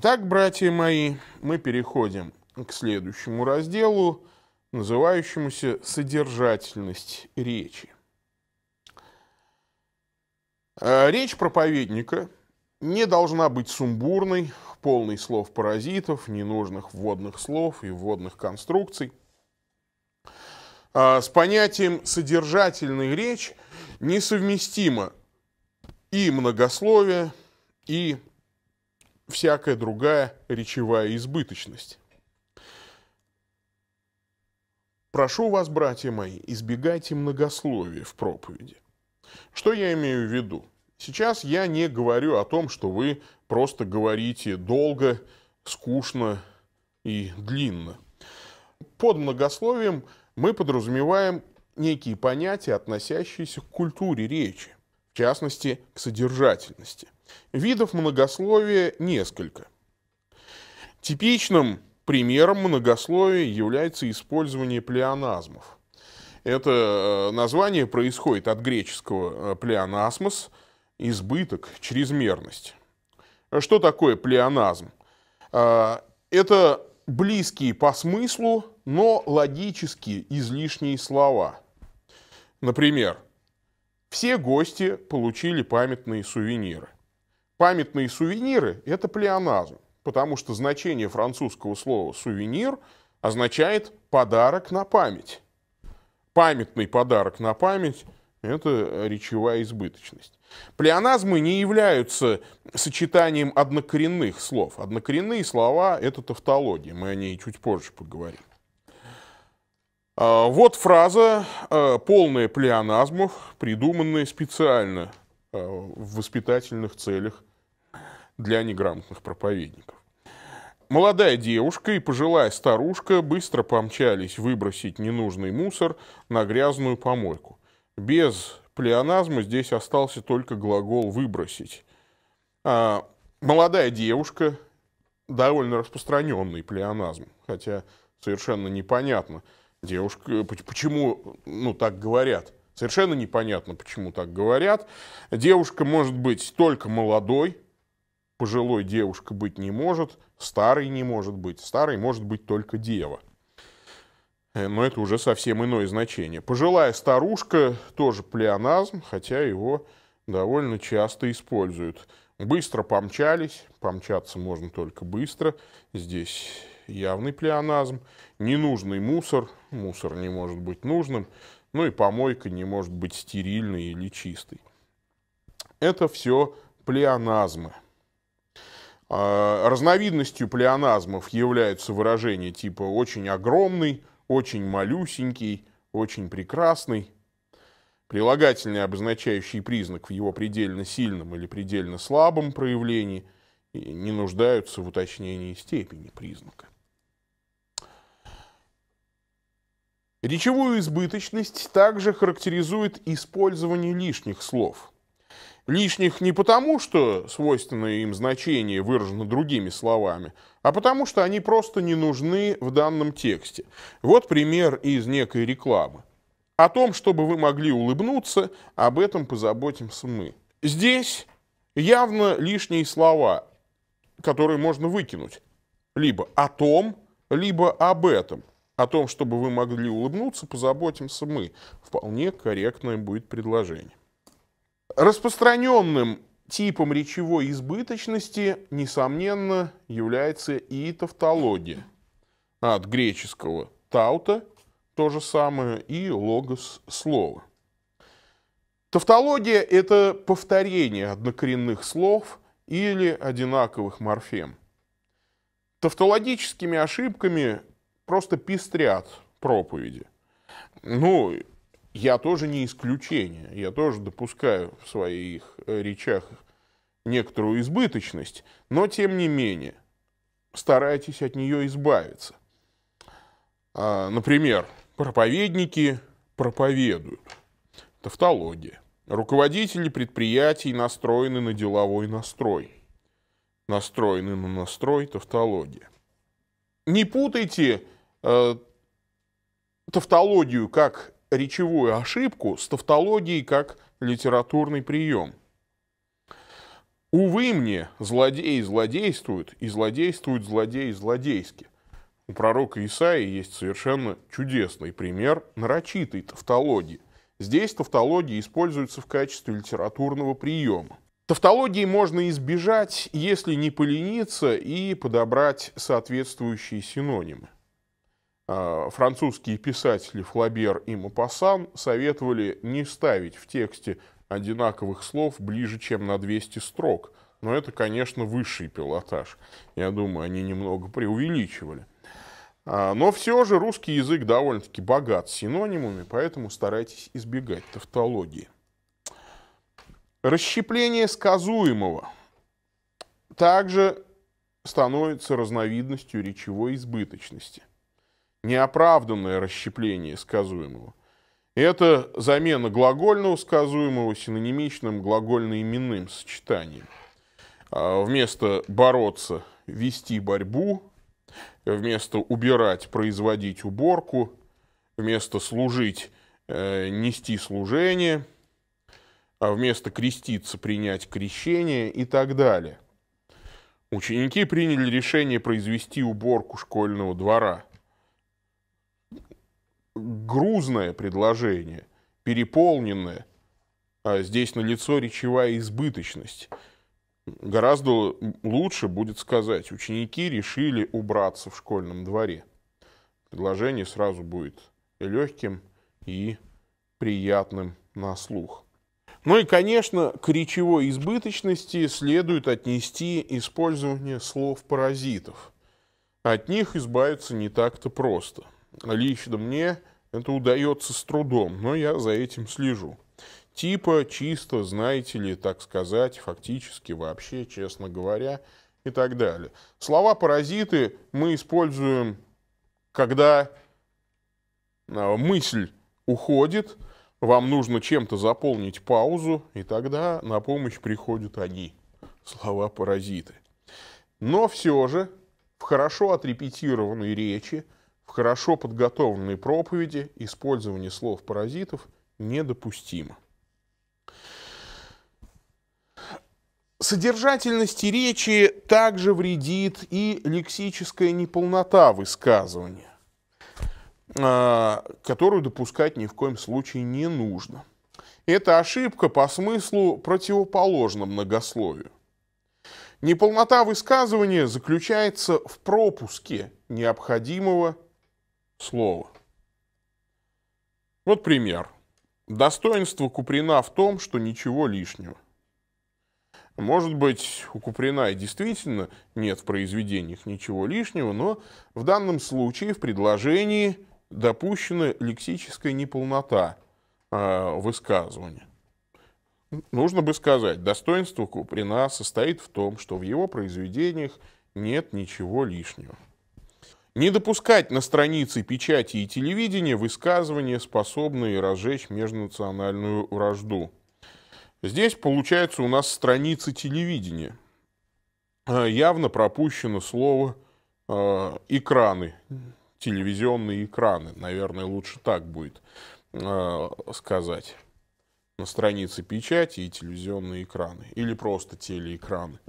Итак, братья мои, мы переходим к следующему разделу, называющемуся «Содержательность речи». Э, речь проповедника не должна быть сумбурной, полной слов паразитов, ненужных вводных слов и вводных конструкций. Э, с понятием «содержательная речь» несовместимо и многословие, и всякая другая речевая избыточность. Прошу вас, братья мои, избегайте многословия в проповеди. Что я имею в виду? Сейчас я не говорю о том, что вы просто говорите долго, скучно и длинно. Под многословием мы подразумеваем некие понятия, относящиеся к культуре речи, в частности, к содержательности. Видов многословия несколько. Типичным примером многословия является использование плеоназмов. Это э, название происходит от греческого э, плеоназмос – избыток, чрезмерность. Э, что такое плеоназм? Это близкие по смыслу, но логически излишние слова. Например, все гости получили памятные сувениры памятные сувениры – это плеоназм, потому что значение французского слова «сувенир» означает «подарок на память». Памятный подарок на память – это речевая избыточность. Плеоназмы не являются сочетанием однокоренных слов. Однокоренные слова – это тавтология, мы о ней чуть позже поговорим. А, вот фраза, а, полная плеоназмов, придуманная специально Э, в воспитательных целях для неграмотных проповедников. Молодая девушка и пожилая старушка быстро помчались выбросить ненужный мусор на грязную помойку. Без плеоназма здесь остался только глагол «выбросить». А, молодая девушка – довольно распространенный плеоназм, хотя совершенно непонятно, девушка, почему ну, так говорят – Совершенно непонятно, почему так говорят. Девушка может быть только молодой, пожилой девушка быть не может, старый не может быть, старый может быть только дева. Э, но это уже совсем иное значение. Пожилая старушка тоже плеоназм, хотя его довольно часто используют. Быстро помчались, помчаться можно только быстро, здесь явный плеоназм. Ненужный мусор, мусор не может быть нужным. Ну и помойка не может быть стерильной или чистой. Это все плеоназмы. А, разновидностью плеоназмов являются выражения типа «очень огромный», «очень малюсенький», «очень прекрасный». Прилагательный, обозначающий признак в его предельно сильном или предельно слабом проявлении, не нуждаются в уточнении степени признака. Речевую избыточность также характеризует использование лишних слов. Лишних не потому, что свойственное им значение выражено другими словами, а потому что они просто не нужны в данном тексте. Вот пример из некой рекламы. О том, чтобы вы могли улыбнуться, об этом позаботимся мы. Здесь явно лишние слова, которые можно выкинуть. Либо о том, либо об этом – о том, чтобы вы могли улыбнуться, позаботимся мы. Вполне корректное будет предложение. Распространенным типом речевой избыточности, несомненно, является и тавтология. От греческого «таута» то же самое и логос слово. Тавтология – это повторение однокоренных слов или одинаковых морфем. Тавтологическими ошибками просто пестрят проповеди. Ну, я тоже не исключение. Я тоже допускаю в своих э, речах некоторую избыточность, но тем не менее старайтесь от нее избавиться. А, например, проповедники проповедуют. Тавтология. Руководители предприятий настроены на деловой настрой. Настроены на настрой, тавтология. Не путайте э, тавтологию как речевую ошибку с тавтологией как литературный прием. Увы мне, злодеи злодействуют, и злодействуют злодеи злодейски. У пророка Исаи есть совершенно чудесный пример нарочитой тавтологии. Здесь тавтология используется в качестве литературного приема. Тавтологии можно избежать, если не полениться и подобрать соответствующие синонимы. А, французские писатели Флабер и Мапассан советовали не ставить в тексте одинаковых слов ближе, чем на 200 строк. Но это, конечно, высший пилотаж. Я думаю, они немного преувеличивали. А, но все же русский язык довольно-таки богат синонимами, поэтому старайтесь избегать тавтологии. Расщепление сказуемого также становится разновидностью речевой избыточности неоправданное расщепление сказуемого. Это замена глагольного сказуемого синонимичным глагольно-именным сочетанием. А вместо «бороться» – «вести борьбу», вместо «убирать» – «производить уборку», вместо «служить» э, – «нести служение», а вместо «креститься» – «принять крещение» и так далее. Ученики приняли решение произвести уборку школьного двора – грузное предложение, переполненное. А здесь лицо речевая избыточность. Гораздо лучше будет сказать, ученики решили убраться в школьном дворе. Предложение сразу будет легким, и приятным на слух. Ну и, конечно, к речевой избыточности следует отнести использование слов-паразитов. От них избавиться не так-то просто – лично мне это удается с трудом, но я за этим слежу. Типа чисто, знаете ли, так сказать, фактически, вообще, честно говоря, и так далее. Слова паразиты мы используем, когда а, мысль уходит, вам нужно чем-то заполнить паузу, и тогда на помощь приходят они, слова паразиты. Но все же в хорошо отрепетированной речи – в хорошо подготовленной проповеди использование слов паразитов недопустимо. Содержательности речи также вредит и лексическая неполнота высказывания, а, которую допускать ни в коем случае не нужно. Это ошибка по смыслу противоположна многословию. Неполнота высказывания заключается в пропуске необходимого слова. Вот пример. Достоинство Куприна в том, что ничего лишнего. Может быть, у Куприна и действительно нет в произведениях ничего лишнего, но в данном случае в предложении допущена лексическая неполнота э, высказывания. Нужно бы сказать, достоинство Куприна состоит в том, что в его произведениях нет ничего лишнего. Не допускать на странице печати и телевидения высказывания, способные разжечь межнациональную вражду. Здесь, получается, у нас страница телевидения. Э, явно пропущено слово э, «экраны», телевизионные экраны. Наверное, лучше так будет э, сказать. На странице печати и телевизионные экраны. Или просто телеэкраны.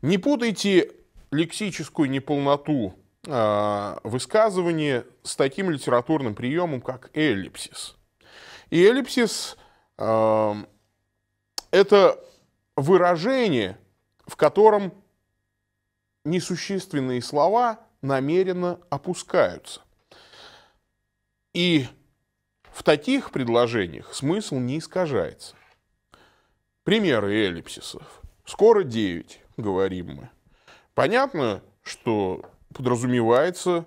Не путайте лексическую неполноту а, высказывание с таким литературным приемом, как эллипсис. И эллипсис а, это выражение, в котором несущественные слова намеренно опускаются. И в таких предложениях смысл не искажается. Примеры эллипсисов. Скоро 9, говорим мы. Понятно, что подразумевается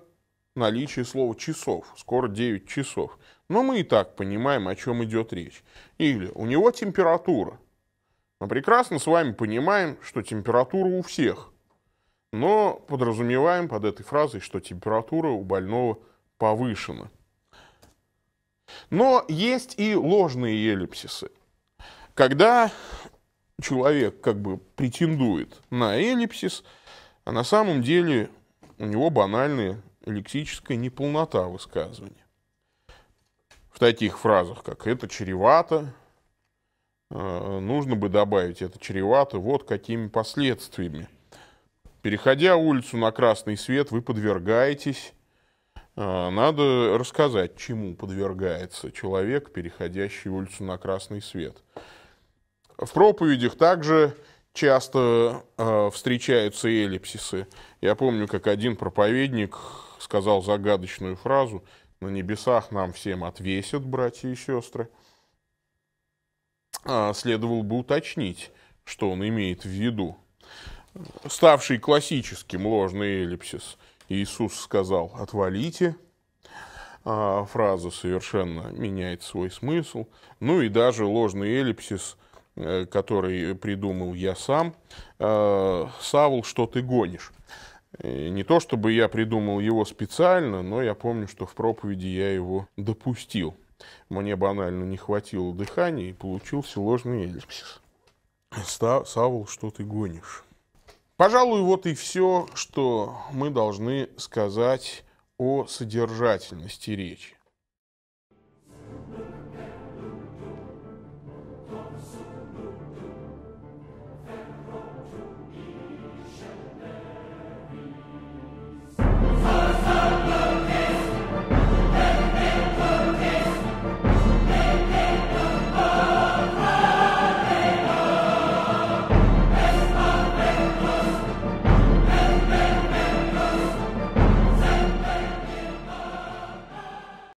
наличие слова «часов», скоро 9 часов. Но мы и так понимаем, о чем идет речь. Или у него температура. Мы прекрасно с вами понимаем, что температура у всех. Но подразумеваем под этой фразой, что температура у больного повышена. Но есть и ложные эллипсисы. Когда человек как бы претендует на эллипсис, а на самом деле у него банальная лексическая неполнота высказывания. В таких фразах, как «это чревато», э, нужно бы добавить «это чревато вот какими последствиями». Переходя улицу на красный свет, вы подвергаетесь. Э, надо рассказать, чему подвергается человек, переходящий улицу на красный свет. В проповедях также часто э, встречаются эллипсисы. Я помню, как один проповедник сказал загадочную фразу «На небесах нам всем отвесят, братья и сестры». А, следовало бы уточнить, что он имеет в виду. Ставший классическим ложный эллипсис, Иисус сказал «Отвалите», а, фраза совершенно меняет свой смысл. Ну и даже ложный эллипсис – Э, который придумал я сам. Э, Савул, что ты гонишь?» э, Не то чтобы я придумал его специально, но я помню, что в проповеди я его допустил. Мне банально не хватило дыхания, и получился ложный эллипсис. Савул, что ты гонишь? Пожалуй, вот и все, что мы должны сказать о содержательности речи.